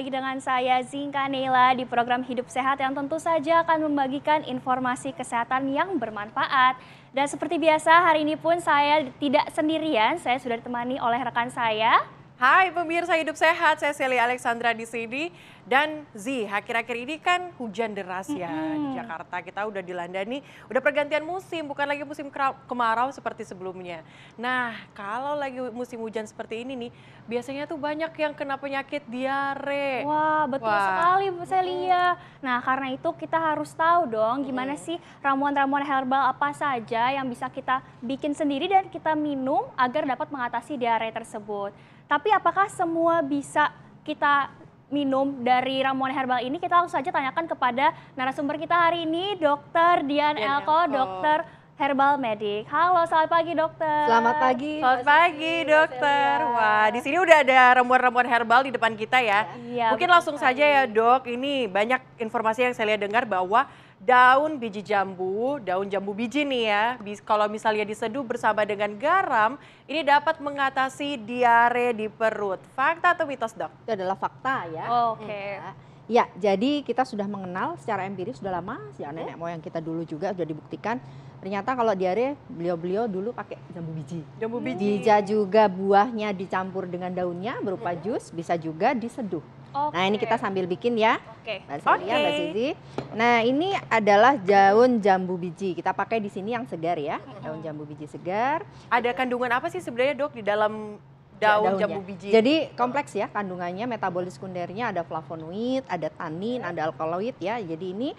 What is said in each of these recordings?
lagi dengan saya Zinka Nela di program Hidup Sehat yang tentu saja akan membagikan informasi kesehatan yang bermanfaat. Dan seperti biasa hari ini pun saya tidak sendirian, saya sudah ditemani oleh rekan saya. Hai pemirsa Hidup Sehat, saya Sally Alexandra di sini. Dan Zi, akhir-akhir ini kan hujan deras ya mm-hmm. di Jakarta. Kita udah dilanda nih, udah pergantian musim, bukan lagi musim kemarau seperti sebelumnya. Nah, kalau lagi musim hujan seperti ini nih, biasanya tuh banyak yang kena penyakit diare. Wah, betul Wah. sekali Bu Celia. Mm-hmm. Nah, karena itu kita harus tahu dong gimana mm sih ramuan-ramuan herbal apa saja yang bisa kita bikin sendiri dan kita minum agar dapat mengatasi diare tersebut. Tapi apakah semua bisa kita minum dari ramuan herbal ini? Kita langsung saja tanyakan kepada narasumber kita hari ini, Dokter Dian, Elko, Elko, Dokter Herbal Medik. Halo, selamat pagi dokter. Selamat pagi. Selamat pagi dokter. Wah, di sini udah ada ramuan-ramuan herbal di depan kita ya. Iya, Mungkin langsung saja ya dok. Ini banyak informasi yang saya lihat dengar bahwa daun biji jambu, daun jambu biji nih ya, kalau misalnya diseduh bersama dengan garam, ini dapat mengatasi diare di perut. Fakta atau mitos dok? Itu adalah fakta ya. Oke. Okay. Iya. Hmm. Ya, jadi kita sudah mengenal secara empiris sudah lama, ya nenek moyang kita dulu juga sudah dibuktikan. Ternyata kalau diare beliau-beliau dulu pakai jambu biji. Jambu biji. Bisa juga buahnya dicampur dengan daunnya berupa jus, bisa juga diseduh Okay. Nah ini kita sambil bikin ya. Oke. Okay. Mbak Celia, okay. Mbak Zizi. Nah ini adalah daun jambu biji. Kita pakai di sini yang segar ya. Daun jambu biji segar. Ada kandungan apa sih sebenarnya dok di dalam daun daunnya. jambu biji. Jadi kompleks ya kandungannya, metabolis sekundernya ada flavonoid, ada tanin, iya. ada alkaloid ya. Jadi ini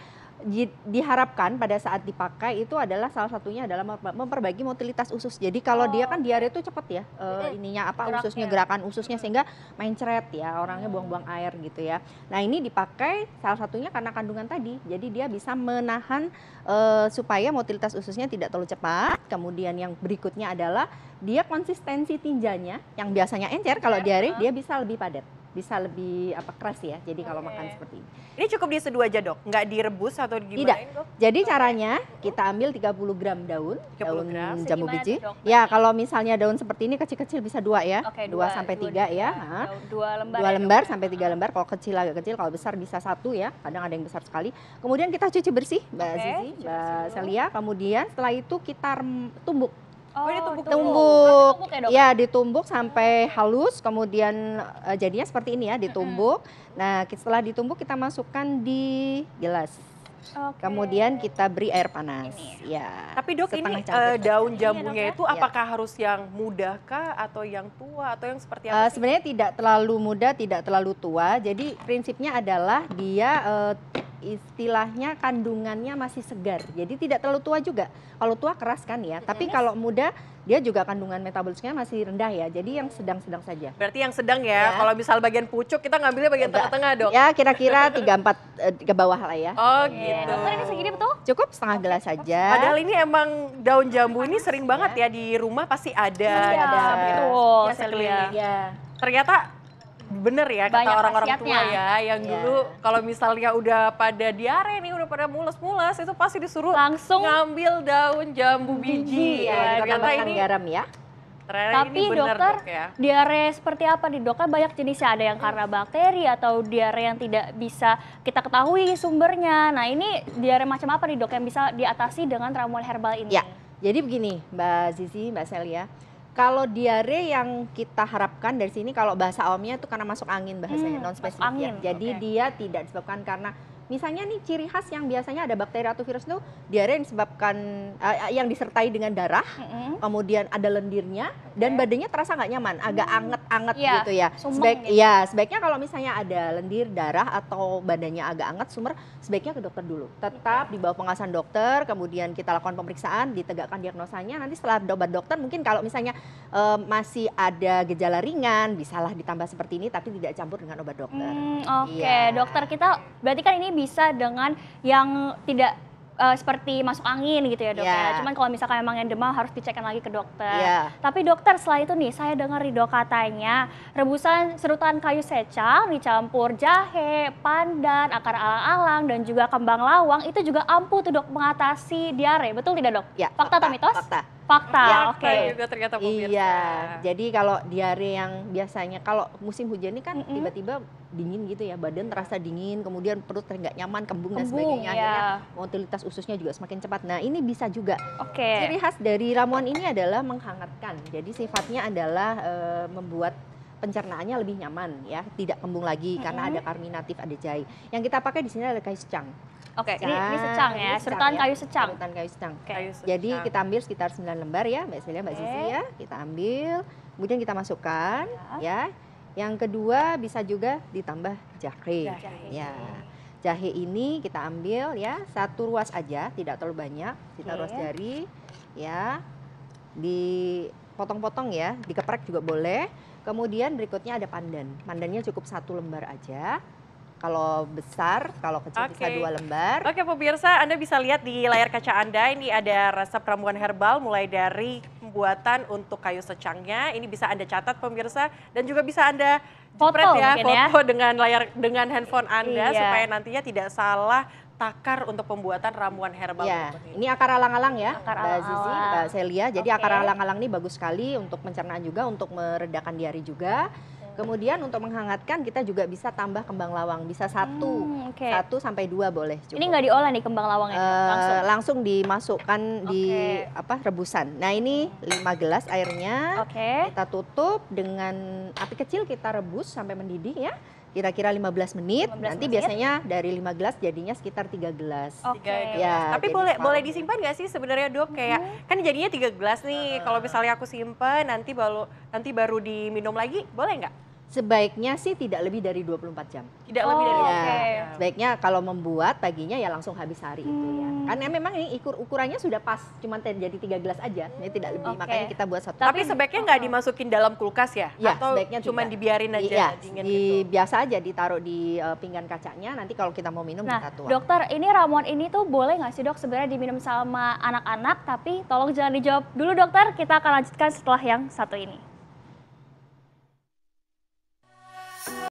diharapkan pada saat dipakai itu adalah salah satunya adalah memperbaiki motilitas usus. Jadi kalau oh. dia kan oh. diare itu cepat ya uh, ininya apa Geraknya. ususnya gerakan ususnya hmm. sehingga main ceret ya orangnya hmm. buang-buang air gitu ya. Nah ini dipakai salah satunya karena kandungan tadi. Jadi dia bisa menahan uh, supaya motilitas ususnya tidak terlalu cepat. Kemudian yang berikutnya adalah dia konsistensi tinjanya yang biasanya encer kalau diare ah. dia bisa lebih padat bisa lebih apa keras ya. Jadi kalau okay. makan seperti ini. Ini cukup diseduh aja dok, nggak direbus atau gimana? Tidak. Dok? Jadi caranya oh. kita ambil 30 gram daun, 30 daun gram. jamu Segimana biji. Dok, ya kalau misalnya daun seperti ini kecil-kecil bisa dua ya, okay, dua, dua sampai dua, tiga dua, ya. Dua, dua lembar. Dua ya, lembar ya, sampai tiga lembar. Kalau kecil agak kecil, kalau besar bisa satu ya. Kadang ada yang besar sekali. Kemudian kita cuci bersih, Mbak okay, Zizi, Mbak Celia. Kemudian setelah itu kita tumbuk Oh, oh ditumbuk. Tumbuk. ditumbuk ya, ya, ditumbuk sampai halus, kemudian uh, jadinya seperti ini ya, ditumbuk. Mm -hmm. Nah, setelah ditumbuk kita masukkan di gelas. Okay. Kemudian kita beri air panas. Ini ya. Iya, Tapi dok ini uh, daun iya, jambunya ya. itu ya. apakah harus yang muda kah atau yang tua atau yang seperti apa? Uh, sebenarnya tidak terlalu muda, tidak terlalu tua. Jadi prinsipnya adalah dia uh, istilahnya kandungannya masih segar. Jadi tidak terlalu tua juga. Kalau tua keras kan ya, tapi kalau muda dia juga kandungan metabolismenya masih rendah ya. Jadi yang sedang-sedang saja. Berarti yang sedang ya. ya. Kalau misal bagian pucuk kita ngambilnya bagian tengah-tengah dong. Ya kira-kira tiga eh, ke bawah lah ya. Oh iya. gitu. Dokter ini segini betul? Cukup setengah gelas saja. Padahal ini emang daun jambu ini sering banget ya. ya, di rumah pasti ada. Ya, ada. Betul. Ya, Ya. Ternyata bener ya Banyak kata orang-orang tua ya yang yeah. dulu kalau misalnya udah pada diare nih udah pada mules-mules itu pasti disuruh langsung ngambil daun jambu biji, biji ya, ya. ini garam ya Tapi bener, dokter, dok, ya. diare seperti apa nih dokter kan banyak jenisnya, ada yang karena bakteri atau diare yang tidak bisa kita ketahui sumbernya. Nah ini diare macam apa nih dok yang bisa diatasi dengan ramuan herbal ini? Ya, jadi begini Mbak Zizi, Mbak Celia kalau diare yang kita harapkan dari sini kalau bahasa awamnya itu karena masuk angin bahasanya hmm, non spesifik. Ya. Jadi okay. dia tidak disebabkan karena Misalnya nih ciri khas yang biasanya ada bakteri atau virus itu diare yang disebabkan uh, yang disertai dengan darah, mm-hmm. kemudian ada lendirnya okay. dan badannya terasa nggak nyaman, agak mm anget-anget yeah. gitu ya. Sumeng Sebaik, gitu. ya sebaiknya kalau misalnya ada lendir darah atau badannya agak anget sumber, sebaiknya ke dokter dulu. Tetap okay. di bawah pengawasan dokter, kemudian kita lakukan pemeriksaan, ditegakkan diagnosanya. Nanti setelah obat dokter mungkin kalau misalnya uh, masih ada gejala ringan, bisalah ditambah seperti ini tapi tidak campur dengan obat dokter. Mm, Oke, okay. yeah. dokter kita berarti kan ini bisa dengan yang tidak uh, seperti masuk angin gitu ya dok yeah. ya. Iya. Cuman kalau misalkan memang yang demam harus dicekkan lagi ke dokter. Yeah. Tapi dokter setelah itu nih saya dengar ridho katanya rebusan serutan kayu secang dicampur jahe, pandan, akar alang-alang dan juga kembang lawang itu juga ampuh tuh dok mengatasi diare. Betul tidak dok? yeah, fakta, fakta atau mitos? Fakta fakta, iya, oke. Okay. juga ternyata pemirsa. Iya. Jadi kalau diare yang biasanya kalau musim hujan ini kan mm -hmm. tiba-tiba dingin gitu ya, badan terasa dingin, kemudian perut nggak nyaman, kembung, kembung dan sebagainya. Iya. Akhirnya motilitas ususnya juga semakin cepat. Nah, ini bisa juga. Oke. Okay. Ciri khas dari ramuan ini adalah menghangatkan. Jadi sifatnya adalah e, membuat pencernaannya lebih nyaman ya, tidak kembung lagi mm-hmm. karena ada karminatif, ada jahe. Yang kita pakai di sini adalah kayu secang. Oke, okay, ini, ini secang ya, serutan ya. kayu secang. Serutan kayu secang. Okay. Kayu secang. Jadi kita ambil sekitar 9 lembar ya, Mbak Celia, Mbak okay. Sisi ya. Kita ambil, kemudian kita masukkan ya. ya. Yang kedua bisa juga ditambah jahe. jahe. Ya. Jahe ini kita ambil ya, satu ruas aja, tidak terlalu banyak. Kita okay. ruas jari ya. Di potong-potong ya, dikeprek juga boleh. Kemudian berikutnya ada pandan. Pandannya cukup satu lembar aja. Kalau besar, kalau kecil okay. bisa dua lembar. Oke okay, pemirsa, Anda bisa lihat di layar kaca Anda ini ada resep ramuan herbal mulai dari pembuatan untuk kayu secangnya. Ini bisa Anda catat pemirsa dan juga bisa Anda foto ya, ya. foto ya. dengan layar dengan handphone Anda iya. supaya nantinya tidak salah takar untuk pembuatan ramuan herbal. Ya, ini akar alang-alang ya, akar Mbak alang -alang. Zizi, Mbak Celia. Jadi okay. akar alang-alang ini bagus sekali untuk pencernaan juga, untuk meredakan diari juga. Kemudian untuk menghangatkan kita juga bisa tambah kembang lawang, bisa satu, hmm, okay. satu sampai dua boleh. Cukup. Ini nggak diolah nih kembang lawangnya? Uh, eh, langsung. langsung dimasukkan okay. di apa rebusan. Nah ini lima gelas airnya, okay. kita tutup dengan api kecil kita rebus sampai mendidih ya kira-kira 15 menit 15 nanti menit. biasanya dari 5 gelas jadinya sekitar 3 gelas. Oke. Okay. Ya, Tapi boleh sama. boleh disimpan nggak sih sebenarnya Dok hmm. kayak -hmm. kan jadinya 3 gelas nih. Uh. Kalau misalnya aku simpan nanti baru nanti baru diminum lagi boleh nggak? Sebaiknya sih tidak lebih dari 24 jam. Tidak oh, lebih dari oh, ya. okay. Sebaiknya kalau membuat paginya ya langsung habis hari hmm. itu ya. Hmm. Karena memang ini ukur ukurannya sudah pas, cuma jadi tiga gelas aja, ini tidak lebih. Okay. Makanya kita buat satu. Tapi, sebaiknya oh, nggak oh. dimasukin dalam kulkas ya? ya Atau sebaiknya cuma dibiarin aja Iya. di, gitu? Biasa aja ditaruh di uh, pinggan kacanya. Nanti kalau kita mau minum nah, kita tuang. Dokter, ini ramuan ini tuh boleh nggak sih dok sebenarnya diminum sama anak-anak? Tapi tolong jangan dijawab dulu dokter. Kita akan lanjutkan setelah yang satu ini.